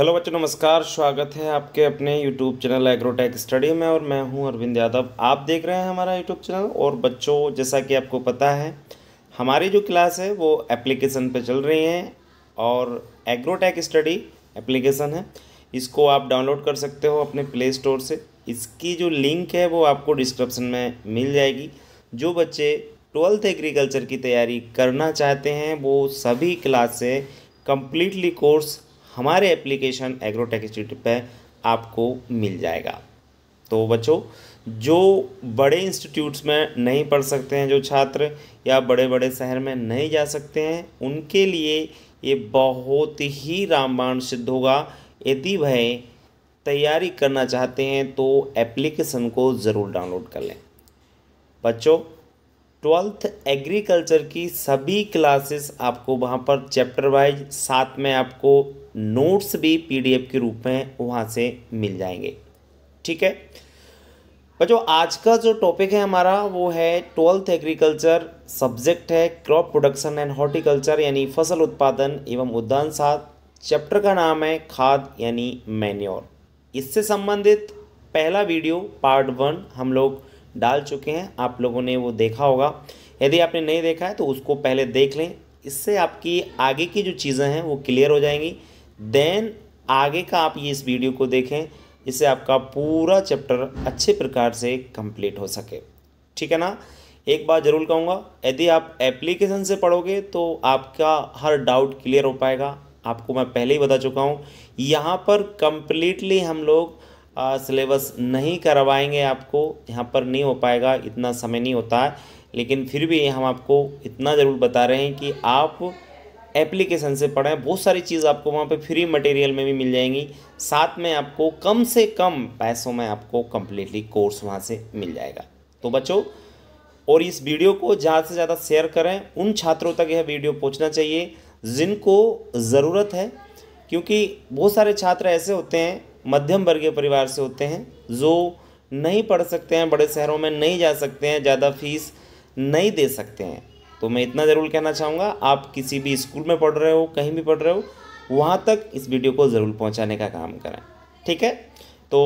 hello बच्चों नमस्कार स्वागत है आपके अपने यूट्यूब चैनल एग्रोटेक स्टडी में और मैं हूं अरविंद यादव आप देख रहे हैं हमारा यूट्यूब चैनल और बच्चों जैसा कि आपको पता है हमारी जो क्लास है वो एप्लीकेशन पे चल रही है और एग्रोटेक स्टडी एप्लीकेशन है इसको आप डाउनलोड कर सकते हो अपने प्ले स्टोर से इसकी जो लिंक है वो आपको डिस्क्रिप्सन में मिल जाएगी जो बच्चे ट्वेल्थ एग्रीकल्चर की तैयारी करना चाहते हैं वो सभी क्लास से कम्प्लीटली कोर्स हमारे एप्लीकेशन एग्रोटेक इंस्टीट्यूट पर आपको मिल जाएगा तो बच्चों जो बड़े इंस्टीट्यूट्स में नहीं पढ़ सकते हैं जो छात्र या बड़े बड़े शहर में नहीं जा सकते हैं उनके लिए ये बहुत ही रामबाण सिद्ध होगा यदि वह तैयारी करना चाहते हैं तो एप्लीकेशन को ज़रूर डाउनलोड कर लें बच्चों ट्वेल्थ एग्रीकल्चर की सभी क्लासेस आपको वहाँ पर चैप्टर वाइज साथ में आपको नोट्स भी पीडीएफ के रूप में वहाँ से मिल जाएंगे ठीक है बच्चों आज का जो टॉपिक है हमारा वो है ट्वेल्थ एग्रीकल्चर सब्जेक्ट है क्रॉप प्रोडक्शन एंड हॉर्टिकल्चर यानी फसल उत्पादन एवं उद्यान साथ चैप्टर का नाम है खाद यानी मैन्योर इससे संबंधित पहला वीडियो पार्ट वन हम लोग डाल चुके हैं आप लोगों ने वो देखा होगा यदि आपने नहीं देखा है तो उसको पहले देख लें इससे आपकी आगे की जो चीज़ें हैं वो क्लियर हो जाएंगी देन आगे का आप ये इस वीडियो को देखें जिससे आपका पूरा चैप्टर अच्छे प्रकार से कंप्लीट हो सके ठीक है ना एक बात ज़रूर कहूँगा यदि आप एप्लीकेशन से पढ़ोगे तो आपका हर डाउट क्लियर हो पाएगा आपको मैं पहले ही बता चुका हूँ यहाँ पर कंप्लीटली हम लोग सिलेबस नहीं करवाएंगे आपको यहाँ पर नहीं हो पाएगा इतना समय नहीं होता है लेकिन फिर भी हम आपको इतना ज़रूर बता रहे हैं कि आप एप्लीकेशन से पढ़ें बहुत सारी चीज़ आपको वहाँ पे फ्री मटेरियल में भी मिल जाएंगी साथ में आपको कम से कम पैसों में आपको कम्प्लीटली कोर्स वहाँ से मिल जाएगा तो बच्चों और इस वीडियो को ज़्यादा से ज़्यादा शेयर करें उन छात्रों तक यह वीडियो पहुँचना चाहिए जिनको ज़रूरत है क्योंकि बहुत सारे छात्र ऐसे होते हैं मध्यम वर्गीय परिवार से होते हैं जो नहीं पढ़ सकते हैं बड़े शहरों में नहीं जा सकते हैं ज़्यादा फीस नहीं दे सकते हैं तो मैं इतना ज़रूर कहना चाहूँगा आप किसी भी स्कूल में पढ़ रहे हो कहीं भी पढ़ रहे हो वहाँ तक इस वीडियो को ज़रूर पहुँचाने का काम करें ठीक है तो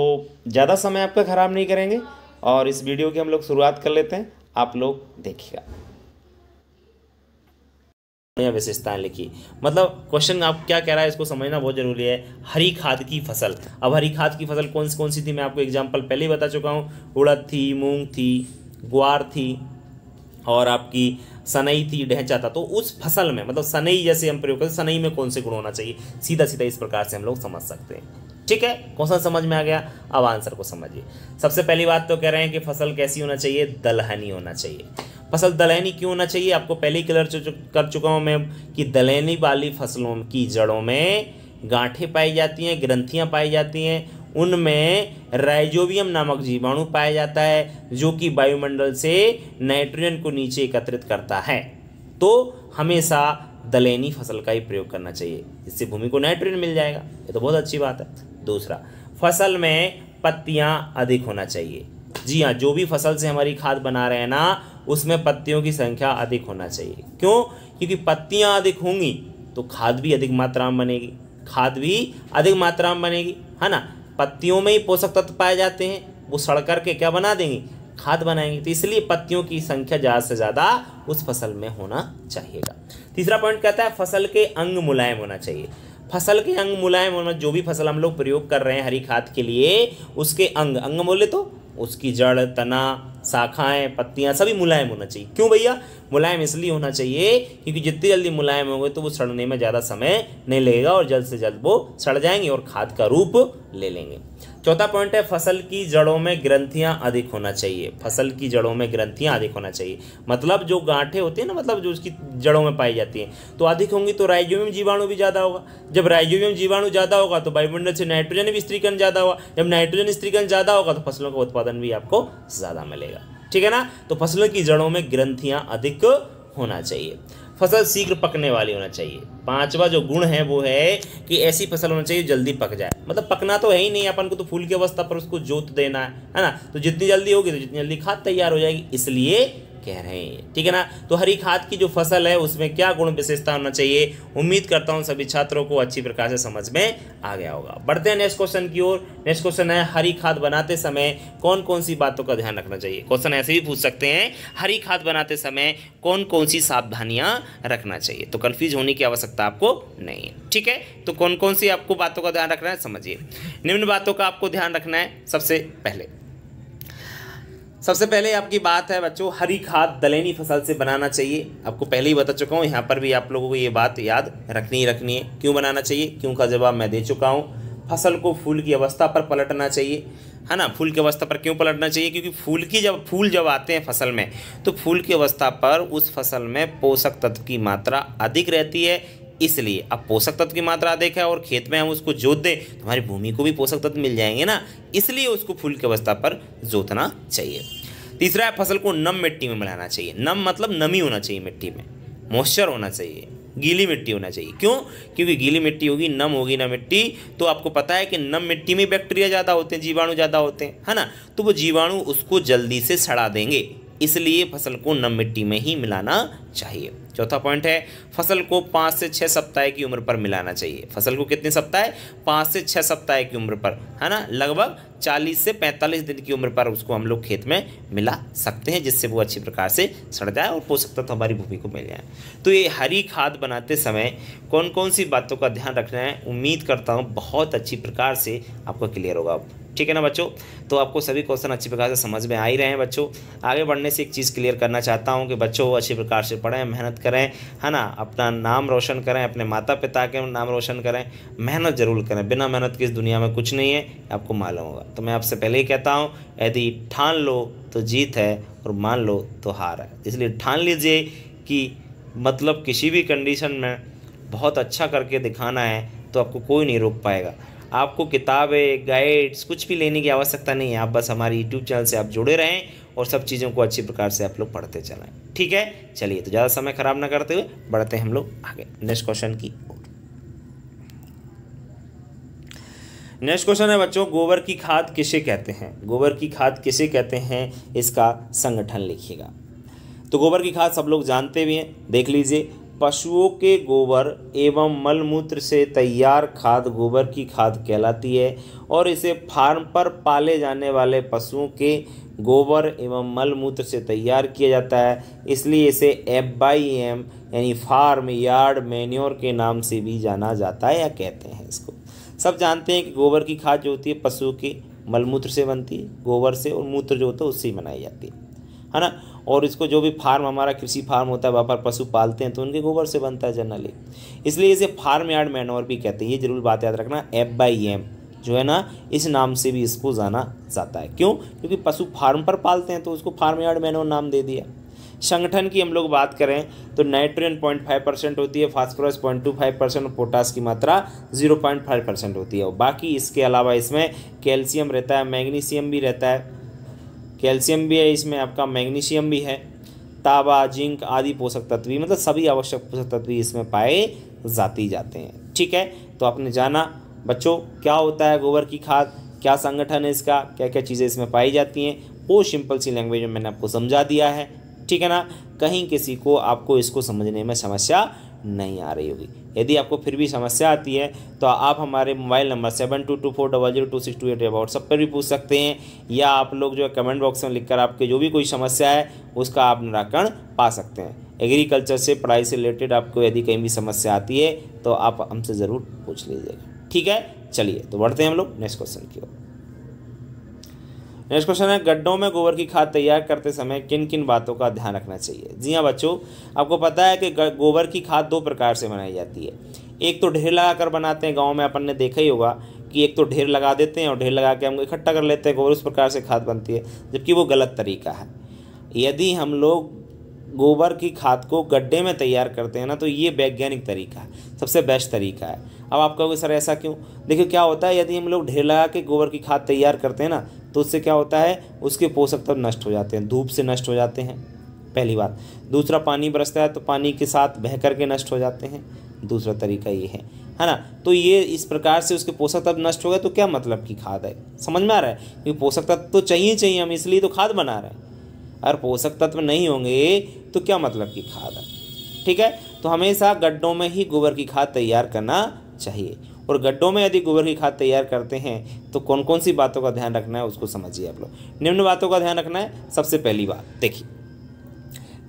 ज़्यादा समय आपका ख़राब नहीं करेंगे और इस वीडियो की हम लोग शुरुआत कर लेते हैं आप लोग देखिएगा विशेषताएं लिखी मतलब क्वेश्चन आप क्या कह रहा है इसको समझना बहुत जरूरी है हरी खाद की फसल अब हरी खाद की फसल कौन सी कौन सी थी मैं आपको एग्जाम्पल पहले ही बता चुका हूँ उड़द थी मूंग थी ग्वार थी और आपकी सनई थी ढहचा था तो उस फसल में मतलब सनई जैसे हम प्रयोग करते सनई में कौन से गुण होना चाहिए सीधा सीधा इस प्रकार से हम लोग समझ सकते हैं ठीक है क्वेश्चन समझ में आ गया अब आंसर को समझिए सबसे पहली बात तो कह रहे हैं कि फसल कैसी होना चाहिए दलहनी होना चाहिए फसल दलहनी क्यों होना चाहिए आपको पहले ही क्लियर कर चुका हूँ मैं कि दलहनी वाली फसलों की जड़ों में गांठें पाई जाती हैं ग्रंथियाँ पाई जाती हैं उनमें राइजोबियम नामक जीवाणु पाया जाता है जो कि वायुमंडल से नाइट्रोजन को नीचे एकत्रित करता है तो हमेशा दलैनी फसल का ही प्रयोग करना चाहिए इससे भूमि को नाइट्रोजन मिल जाएगा ये तो बहुत अच्छी बात है दूसरा फसल में पत्तियाँ अधिक होना चाहिए जी हाँ जो भी फसल से हमारी खाद बना रहे हैं ना उसमें पत्तियों की संख्या अधिक होना चाहिए क्यों क्योंकि पत्तियाँ अधिक होंगी तो खाद भी अधिक मात्रा में बनेगी खाद भी अधिक मात्रा में बनेगी है ना पत्तियों में ही पोषक तत्व पाए जाते हैं वो सड़ करके क्या बना देंगे खाद बनाएंगे तो इसलिए पत्तियों की संख्या ज़्यादा से ज़्यादा उस फसल में होना चाहिएगा तीसरा पॉइंट कहता है फसल के अंग मुलायम होना चाहिए फसल के अंग मुलायम होना जो भी फसल हम लोग प्रयोग कर रहे हैं हरी खाद के लिए उसके अंग अंग बोले तो उसकी जड़ तना शाखाएं पत्तियां सभी मुलायम होना चाहिए क्यों भैया मुलायम इसलिए होना चाहिए क्योंकि जितनी जल्दी मुलायम होंगे तो वो सड़ने में ज़्यादा समय नहीं लगेगा और जल्द से जल्द वो सड़ जाएंगे और खाद का रूप ले लेंगे चौथा पॉइंट है फसल की जड़ों में ग्रंथियां अधिक होना चाहिए फसल की जड़ों में ग्रंथियां अधिक होना चाहिए मतलब जो गांठे होती है ना मतलब जो उसकी जड़ों में पाई जाती हैं तो अधिक होंगी तो राइजोबियम जीवाणु भी ज़्यादा होगा जब राइजोबियम जीवाणु ज़्यादा होगा तो वायुमंडल से नाइट्रोजन भी स्त्रीकरण ज़्यादा होगा जब नाइट्रोजन स्त्रीकरण ज़्यादा होगा तो फसलों का उत्पादन भी आपको ज़्यादा मिलेगा ठीक है ना तो फसलों की जड़ों में ग्रंथियाँ अधिक होना चाहिए फसल शीघ्र पकने वाली होना चाहिए पांचवा जो गुण है वो है कि ऐसी फसल होना चाहिए जल्दी पक जाए मतलब पकना तो है ही नहीं अपन को तो फूल की अवस्था पर उसको जोत देना है ना तो जितनी जल्दी होगी तो जितनी जल्दी खाद तैयार हो जाएगी इसलिए कह रहे हैं ठीक है ना तो हरी खाद की जो फसल है उसमें क्या गुण विशेषता होना चाहिए उम्मीद करता हूँ सभी छात्रों को अच्छी प्रकार से समझ में आ गया होगा बढ़ते हैं नेक्स्ट क्वेश्चन की ओर नेक्स्ट क्वेश्चन है हरी खाद बनाते समय कौन कौन सी बातों का ध्यान रखना चाहिए क्वेश्चन ऐसे भी पूछ सकते हैं हरी खाद बनाते समय कौन कौन सी सावधानियाँ रखना चाहिए तो कन्फ्यूज होने की आवश्यकता आपको नहीं है ठीक है तो कौन कौन सी आपको बातों का ध्यान रखना है समझिए निम्न बातों का आपको ध्यान रखना है सबसे पहले सबसे पहले आपकी बात है बच्चों हरी खाद दलैनी फसल से बनाना चाहिए आपको पहले ही बता चुका हूँ यहाँ पर भी आप लोगों को ये बात याद रखनी ही रखनी है क्यों बनाना चाहिए क्यों का जवाब मैं दे चुका हूँ फसल को फूल की अवस्था पर पलटना चाहिए है ना फूल की अवस्था पर क्यों पलटना चाहिए क्योंकि फूल की जब फूल जब आते हैं फसल में तो फूल की अवस्था पर उस फसल में पोषक तत्व की मात्रा अधिक रहती है इसलिए अब पोषक तत्व की मात्रा अधिक है और खेत में हम उसको जोत दें तो हमारी भूमि को भी पोषक तत्व मिल जाएंगे ना इसलिए उसको फूल की अवस्था पर जोतना चाहिए तीसरा है फसल को नम मिट्टी में मिलाना चाहिए नम मतलब नमी होना चाहिए मिट्टी में मॉइस्चर होना चाहिए गीली मिट्टी होना चाहिए क्यों क्योंकि गीली मिट्टी होगी नम होगी ना मिट्टी तो आपको पता है कि नम मिट्टी में बैक्टीरिया ज़्यादा होते हैं जीवाणु ज़्यादा होते हैं है ना तो वो जीवाणु उसको जल्दी से सड़ा देंगे इसलिए फसल को नम मिट्टी में ही मिलाना चाहिए चौथा पॉइंट है फसल को पाँच से छः सप्ताह की उम्र पर मिलाना चाहिए फसल को कितने सप्ताह पाँच से छः सप्ताह की उम्र पर है ना लगभग चालीस से पैंतालीस दिन की उम्र पर उसको हम लोग खेत में मिला सकते हैं जिससे वो अच्छी प्रकार से सड़ जाए और पोषक तत्व हमारी भूमि को मिल जाए तो ये हरी खाद बनाते समय कौन कौन सी बातों का ध्यान रखना है उम्मीद करता हूँ बहुत अच्छी प्रकार से आपका क्लियर होगा ठीक है ना बच्चों तो आपको सभी क्वेश्चन अच्छी प्रकार से समझ में आ ही रहे हैं बच्चों आगे बढ़ने से एक चीज़ क्लियर करना चाहता हूँ कि बच्चों अच्छी प्रकार से पढ़ें मेहनत करें है ना अपना नाम रोशन करें अपने माता पिता के नाम रोशन करें मेहनत ज़रूर करें बिना मेहनत के इस दुनिया में कुछ नहीं है आपको मालूम होगा तो मैं आपसे पहले ही कहता हूँ यदि ठान लो तो जीत है और मान लो तो हार है इसलिए ठान लीजिए कि मतलब किसी भी कंडीशन में बहुत अच्छा करके दिखाना है तो आपको कोई नहीं रोक पाएगा आपको किताबें गाइड्स कुछ भी लेने की आवश्यकता नहीं है आप बस हमारे यूट्यूब चैनल से आप जुड़े रहें और सब चीज़ों को अच्छी प्रकार से आप लोग पढ़ते चलाएँ ठीक है चलिए तो ज़्यादा समय खराब ना करते हुए बढ़ते हैं हम लोग आगे नेक्स्ट क्वेश्चन की ओर नेक्स्ट क्वेश्चन है बच्चों गोबर की खाद किसे कहते हैं गोबर की खाद किसे कहते हैं इसका संगठन लिखिएगा तो गोबर की खाद सब लोग जानते भी हैं देख लीजिए पशुओं के गोबर एवं मलमूत्र से तैयार खाद गोबर की खाद कहलाती है और इसे फार्म पर पाले जाने वाले पशुओं के गोबर एवं मलमूत्र से तैयार किया जाता है इसलिए इसे एफ बाई एम यानी फार्म यार्ड मैन्योर के नाम से भी जाना जाता है या कहते हैं इसको सब जानते हैं कि गोबर की खाद जो होती है पशुओं के मलमूत्र से बनती है गोबर से और मूत्र जो होता है उससे ही बनाई जाती है है ना और इसको जो भी फार्म हमारा कृषि फार्म होता है व्यापार पशु पालते हैं तो उनके गोबर से बनता है जनरली इसलिए इसे फार्म यार्ड मैनोर भी कहते हैं ये जरूर बात याद रखना एफ बाई एम जो है ना इस नाम से भी इसको जाना जाता है क्यों क्योंकि पशु फार्म पर पालते हैं तो उसको फार्म यार्ड मैनोर नाम दे दिया संगठन की हम लोग बात करें तो नाइट्रोजन पॉइंट फाइव परसेंट होती है phosphorus point two five percent और पोटास की मात्रा जीरो पॉइंट फाइव परसेंट होती है और बाकी इसके अलावा इसमें कैल्शियम रहता है मैग्नीशियम भी रहता है कैल्शियम भी है इसमें आपका मैग्नीशियम भी है ताबा जिंक आदि पोषक तत्व भी मतलब सभी आवश्यक पोषक तत्व इसमें पाए जाते जाते हैं ठीक है तो आपने जाना बच्चों क्या होता है गोबर की खाद क्या संगठन है इसका क्या क्या चीज़ें इसमें पाई जाती हैं वो सिंपल सी लैंग्वेज में मैंने आपको समझा दिया है ठीक है ना कहीं किसी को आपको इसको समझने में समस्या नहीं आ रही होगी यदि आपको फिर भी समस्या आती है तो आप हमारे mobile number seven two two four double zero two six two eight WhatsApp पर भी पूछ सकते हैं या आप लोग जो है कमेंट बॉक्स में लिखकर आपके जो भी कोई समस्या है उसका आप निराकरण पा सकते हैं एग्रीकल्चर से पढ़ाई से रिलेटेड आपको यदि कहीं भी समस्या आती है तो आप हमसे ज़रूर पूछ लीजिएगा ठीक है चलिए तो बढ़ते हैं हम लोग नेक्स्ट क्वेश्चन की ओर नेक्स्ट क्वेश्चन है गड्ढों में गोबर की खाद तैयार करते समय किन किन बातों का ध्यान रखना चाहिए जी हाँ बच्चों आपको पता है कि गोबर की खाद दो प्रकार से बनाई जाती है एक तो ढेर लगा कर बनाते हैं गाँव में अपन ने देखा ही होगा कि एक तो ढेर लगा देते हैं और ढेर लगा के हम इकट्ठा कर लेते हैं गोबर उस प्रकार से खाद बनती है जबकि वो गलत तरीका है यदि हम लोग गोबर की खाद को गड्ढे में तैयार करते हैं ना तो ये वैज्ञानिक तरीका है सबसे बेस्ट तरीका है अब आप कहोगे सर ऐसा क्यों देखिए क्या होता है यदि हम लोग ढेर लगा के गोबर की खाद तैयार करते हैं ना तो उससे क्या होता है उसके पोषक तत्व नष्ट हो जाते हैं धूप से नष्ट हो जाते हैं पहली बात दूसरा पानी बरसता है तो पानी के साथ बह करके नष्ट हो जाते हैं दूसरा तरीका ये है है ना तो ये इस प्रकार से उसके पोषक तत्व नष्ट हो गए तो क्या मतलब की खाद है समझ में आ रहा है क्योंकि पोषक तत्व तो चाहिए चाहिए हम इसलिए तो खाद बना रहे हैं अगर पोषक तत्व नहीं होंगे तो क्या मतलब की खाद है ठीक है तो हमेशा गड्ढों में ही गोबर की खाद तैयार करना चाहिए और गड्ढों में यदि गोबर की खाद तैयार करते हैं तो कौन कौन सी बातों का ध्यान रखना है उसको समझिए आप लोग निम्न बातों का ध्यान रखना है सबसे पहली बात देखिए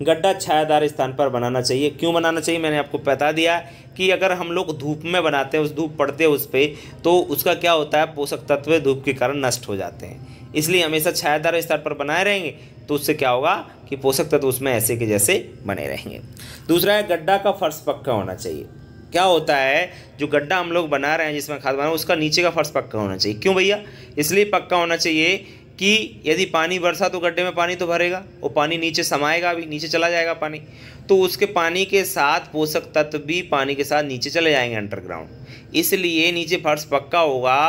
गड्ढा छायादार स्थान पर बनाना चाहिए क्यों बनाना चाहिए मैंने आपको बता दिया कि अगर हम लोग धूप में बनाते हैं उस धूप पड़ते हैं उस पर तो उसका क्या होता है पोषक तत्व धूप के कारण नष्ट हो जाते हैं इसलिए हमेशा छायादार स्थान पर बनाए रहेंगे तो उससे क्या होगा कि पोषक तत्व उसमें ऐसे के जैसे बने रहेंगे दूसरा है गड्ढा का फर्श पक्का होना चाहिए क्या होता है जो गड्ढा हम लोग बना रहे हैं जिसमें खाद बना उसका नीचे का फर्श पक्का होना चाहिए क्यों भैया इसलिए पक्का होना चाहिए कि यदि पानी बरसा तो गड्ढे में पानी तो भरेगा वो पानी नीचे समाएगा भी नीचे चला जाएगा पानी तो उसके पानी के साथ पोषक तत्व भी पानी के साथ नीचे चले जाएंगे अंडरग्राउंड इसलिए नीचे फर्श पक्का होगा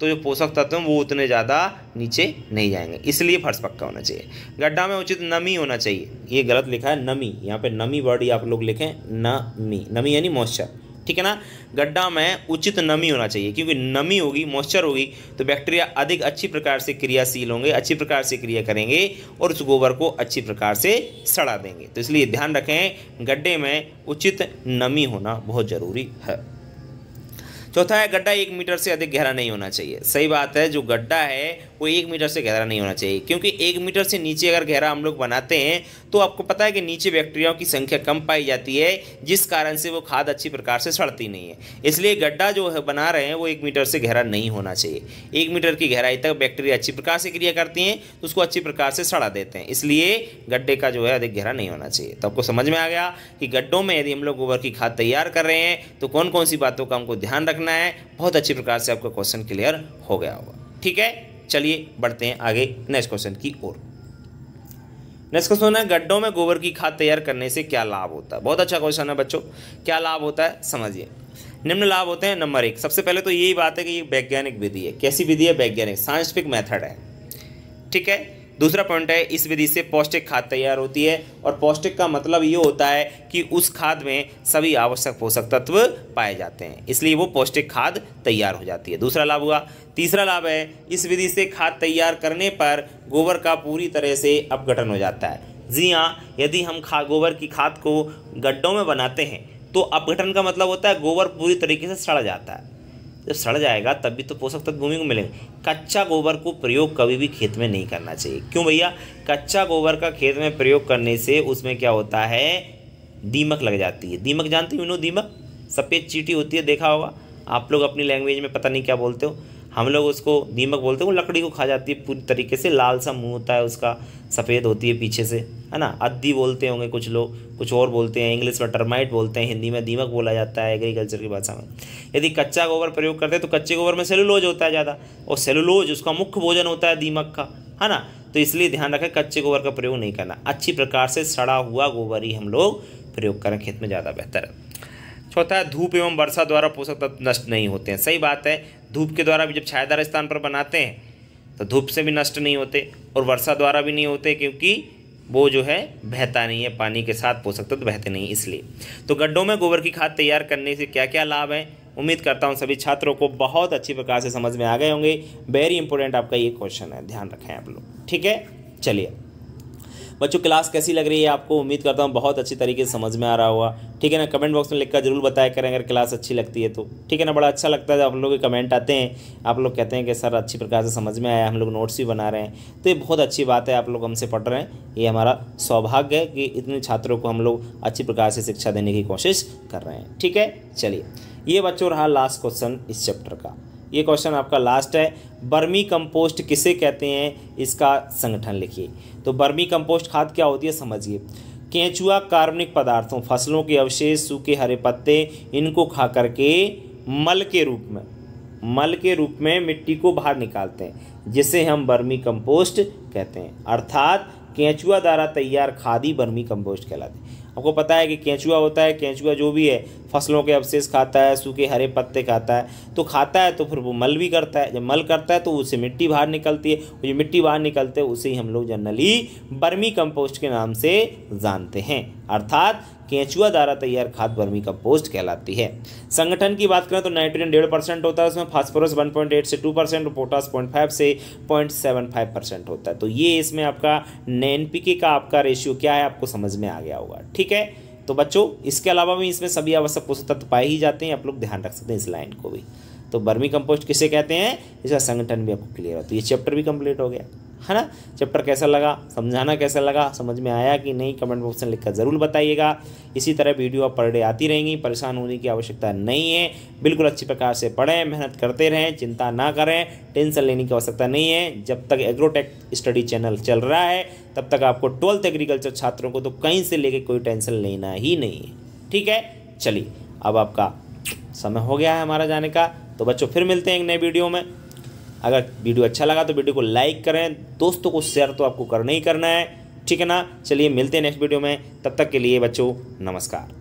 तो जो पोषक तत्व हैं वो उतने ज़्यादा नीचे नहीं जाएंगे इसलिए फर्श पक्का होना चाहिए गड्ढा में उचित नमी होना चाहिए ये गलत लिखा है नमी यहाँ पे नमी वर्ड आप लोग लिखें नमी नमी यानी मॉइस्चर ठीक है ना गड्ढा में उचित नमी होना चाहिए क्योंकि नमी होगी मॉइस्चर होगी तो बैक्टीरिया अधिक अच्छी प्रकार से क्रियाशील होंगे अच्छी प्रकार से क्रिया करेंगे और उस गोबर को अच्छी प्रकार से सड़ा देंगे तो इसलिए ध्यान रखें गड्ढे में उचित नमी होना बहुत ज़रूरी है चौथा है गड्ढा एक मीटर से अधिक गहरा नहीं होना चाहिए सही बात है जो गड्ढा है वो एक मीटर से गहरा नहीं होना चाहिए क्योंकि एक मीटर से नीचे अगर गहरा हम लोग बनाते हैं तो आपको पता है कि नीचे बैक्टीरियाओं की संख्या कम पाई जाती है जिस कारण से वो खाद अच्छी प्रकार से सड़ती नहीं है इसलिए गड्ढा जो है बना रहे हैं वो एक मीटर से गहरा नहीं होना चाहिए एक मीटर की गहराई तक बैक्टीरिया अच्छी प्रकार से क्रिया करती हैं तो उसको अच्छी प्रकार से सड़ा देते हैं इसलिए गड्ढे का जो है अधिक गहरा नहीं होना चाहिए तो आपको समझ में आ गया कि गड्ढों में यदि हम लोग गोबर की खाद तैयार कर रहे हैं तो कौन कौन सी बातों का हमको ध्यान रख रखना है बहुत अच्छी प्रकार से आपका क्वेश्चन क्लियर हो गया होगा ठीक है चलिए बढ़ते हैं आगे नेक्स्ट क्वेश्चन की ओर नेक्स्ट क्वेश्चन है गड्ढों में गोबर की खाद तैयार करने से क्या लाभ होता है बहुत अच्छा क्वेश्चन है बच्चों क्या लाभ होता है समझिए निम्न लाभ होते हैं नंबर एक सबसे पहले तो यही बात है कि ये वैज्ञानिक विधि है कैसी विधि है वैज्ञानिक साइंटिफिक मेथड है ठीक है दूसरा पॉइंट है इस विधि से पौष्टिक खाद तैयार होती है और पौष्टिक का मतलब ये होता है कि उस खाद में सभी आवश्यक पोषक तत्व पाए जाते हैं इसलिए वो पौष्टिक खाद तैयार हो जाती है दूसरा लाभ हुआ तीसरा लाभ है इस विधि से खाद तैयार करने पर गोबर का पूरी तरह से अपघटन हो जाता है जी हाँ यदि हम खा गोबर की खाद को गड्ढों में बनाते हैं तो अपघटन का मतलब होता है गोबर पूरी तरीके से सड़ जाता है जब सड़ जाएगा तब भी तो पोषक तत्व भूमि को मिलेंगे कच्चा गोबर को प्रयोग कभी भी खेत में नहीं करना चाहिए क्यों भैया कच्चा गोबर का खेत में प्रयोग करने से उसमें क्या होता है दीमक लग जाती है दीमक जानते हो नो दीमक सफ़ेद चीटी होती है देखा होगा आप लोग अपनी लैंग्वेज में पता नहीं क्या बोलते हो हम लोग उसको दीमक बोलते हैं वो लकड़ी को खा जाती है पूरी तरीके से लाल सा मुंह होता है उसका सफ़ेद होती है पीछे से है ना अद्दी बोलते होंगे कुछ लोग कुछ और बोलते हैं इंग्लिश में टर्माइट बोलते हैं हिंदी में दीमक बोला जाता है एग्रीकल्चर की भाषा में यदि कच्चा गोबर प्रयोग करते हैं तो कच्चे गोबर में सेलुलोज होता है ज़्यादा और सेलुलोज उसका मुख्य भोजन होता है दीमक का है ना तो इसलिए ध्यान रखें कच्चे गोबर का प्रयोग नहीं करना अच्छी प्रकार से सड़ा हुआ गोबर ही हम लोग प्रयोग करें खेत में ज़्यादा बेहतर है चौथा धूप एवं वर्षा द्वारा पोषक तत्व नष्ट नहीं होते हैं सही बात है धूप के द्वारा भी जब छायादार स्थान पर बनाते हैं तो धूप से भी नष्ट नहीं होते और वर्षा द्वारा भी नहीं होते क्योंकि वो जो है बहता नहीं है पानी के साथ पोषक तत्व तो बहते नहीं इसलिए तो गड्ढों में गोबर की खाद तैयार करने से क्या क्या लाभ है उम्मीद करता हूँ सभी छात्रों को बहुत अच्छी प्रकार से समझ में आ गए होंगे वेरी इंपॉर्टेंट आपका ये क्वेश्चन है ध्यान रखें आप लोग ठीक है चलिए बच्चों क्लास कैसी लग रही है आपको उम्मीद करता हूँ बहुत अच्छी तरीके से समझ में आ रहा होगा ठीक है ना कमेंट बॉक्स में लिखकर जरूर बताया करें अगर क्लास अच्छी लगती है तो ठीक है ना बड़ा अच्छा लगता है जब हम लोग के कमेंट आते हैं आप लोग कहते हैं कि सर अच्छी प्रकार से समझ में आया हम लोग नोट्स भी बना रहे हैं तो ये बहुत अच्छी बात है आप लोग हमसे पढ़ रहे हैं ये हमारा सौभाग्य है कि इतने छात्रों को हम लोग अच्छी प्रकार से शिक्षा देने की कोशिश कर रहे हैं ठीक है चलिए ये बच्चों रहा लास्ट क्वेश्चन इस चैप्टर का ये क्वेश्चन आपका लास्ट है बर्मी कंपोस्ट किसे कहते हैं इसका संगठन लिखिए तो बर्मी कंपोस्ट खाद क्या होती है समझिए केंचुआ कार्बनिक पदार्थों फसलों के अवशेष सूखे हरे पत्ते इनको खा करके मल के रूप में मल के रूप में मिट्टी को बाहर निकालते हैं जिसे हम बर्मी कंपोस्ट कहते हैं अर्थात केंचुआ द्वारा तैयार खादी बर्मी कंपोस्ट कहलाते हैं हमको पता है कि केंचुआ होता है केंचुआ जो भी है फसलों के अवशेष खाता है सूखे हरे पत्ते खाता है तो खाता है तो फिर वो मल भी करता है जब मल करता है तो उससे मिट्टी बाहर निकलती है जो मिट्टी बाहर निकलते है उसे ही हम लोग जनरली बर्मी कंपोस्ट के नाम से जानते हैं अर्थात केंचुआ द्वारा तैयार खाद वर्मी कंपोस्ट कहलाती है संगठन की बात करें तो नाइट्रोजन डेढ़ परसेंट होता है उसमें फास्फोरस वन पॉइंट एट से टू परसेंट और पोटास पॉइंट फाइव से पॉइंट सेवन फाइव परसेंट होता है तो ये इसमें आपका एन का आपका रेशियो क्या है आपको समझ में आ गया होगा ठीक है तो बच्चों इसके अलावा भी इसमें सभी आवश्यक पोषक तत्व पाए ही जाते हैं आप लोग ध्यान रख सकते हैं इस लाइन को भी तो बर्मी कंपोस्ट किसे कहते हैं इसका संगठन भी आपको क्लियर हो तो ये चैप्टर भी कंप्लीट हो गया है ना चैप्टर कैसा लगा समझाना कैसा लगा समझ में आया कि नहीं कमेंट बॉक्स में लिखकर ज़रूर बताइएगा इसी तरह वीडियो आप पर डे आती रहेंगी परेशान होने की आवश्यकता नहीं है बिल्कुल अच्छी प्रकार से पढ़ें मेहनत करते रहें चिंता ना करें टेंशन लेने की आवश्यकता नहीं है जब तक एग्रोटेक स्टडी चैनल चल रहा है तब तक आपको ट्वेल्थ एग्रीकल्चर छात्रों को तो कहीं से लेके कोई टेंशन लेना ही नहीं है ठीक है चलिए अब आपका समय हो गया है हमारा जाने का तो बच्चों फिर मिलते हैं एक नए वीडियो में अगर वीडियो अच्छा लगा तो वीडियो को लाइक करें दोस्तों को शेयर तो आपको करना ही करना है ठीक है ना चलिए मिलते हैं नेक्स्ट वीडियो में तब तक के लिए बच्चों नमस्कार